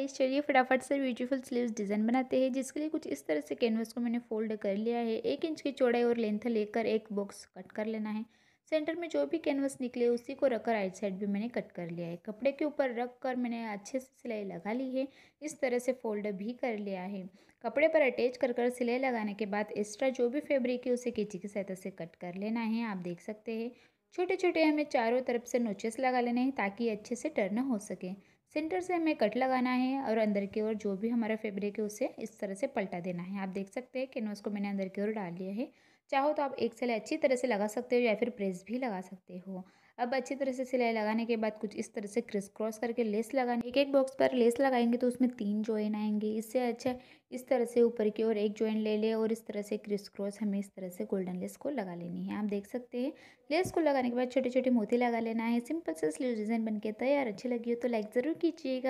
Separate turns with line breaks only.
guys चलिए फटाफट से ब्यूटीफुल स्लीव्स डिज़ाइन बनाते हैं जिसके लिए कुछ इस तरह से कैनवस को मैंने फोल्ड कर लिया है एक इंच की चौड़ाई और लेंथ लेकर एक बॉक्स कट कर लेना है सेंटर में जो भी कैनवस निकले उसी को रखकर राइट साइड भी मैंने कट कर लिया है कपड़े के ऊपर रख कर मैंने अच्छे से सिलाई लगा ली है इस तरह से फोल्ड भी कर लिया है कपड़े पर अटैच कर कर सिलाई लगाने के बाद एक्स्ट्रा जो भी फेब्रिक है उसे कैंची की सहायता से कट कर लेना है आप देख सकते हैं छोटे छोटे हमें चारों तरफ से नोचेस लगा लेने हैं ताकि अच्छे से टर्न हो सके सेंटर से हमें कट लगाना है और अंदर की ओर जो भी हमारा फैब्रिक है उसे इस तरह से पलटा देना है आप देख सकते हैं कैनवास को मैंने अंदर की ओर डाल लिया है चाहो तो आप एक सिलाई अच्छी तरह से लगा सकते हो या फिर प्रेस भी लगा सकते हो अब अच्छी तरह से सिलाई लगाने के बाद कुछ इस तरह से क्रिस क्रॉस करके लेस लगाने एक एक बॉक्स पर लेस लगाएंगे तो उसमें तीन ज्वाइन आएंगे इससे अच्छा इस तरह से ऊपर की ओर एक ज्वाइन ले ले और इस तरह से क्रिस क्रॉस हमें इस तरह से गोल्डन लेस को लगा लेनी है आप देख सकते हैं लेस को लगाने के बाद छोटे छोटे मोती लगा लेना है सिंपल से स्लीव डिज़ाइन बन तैयार अच्छी लगी हो तो लाइक ज़रूर कीजिएगा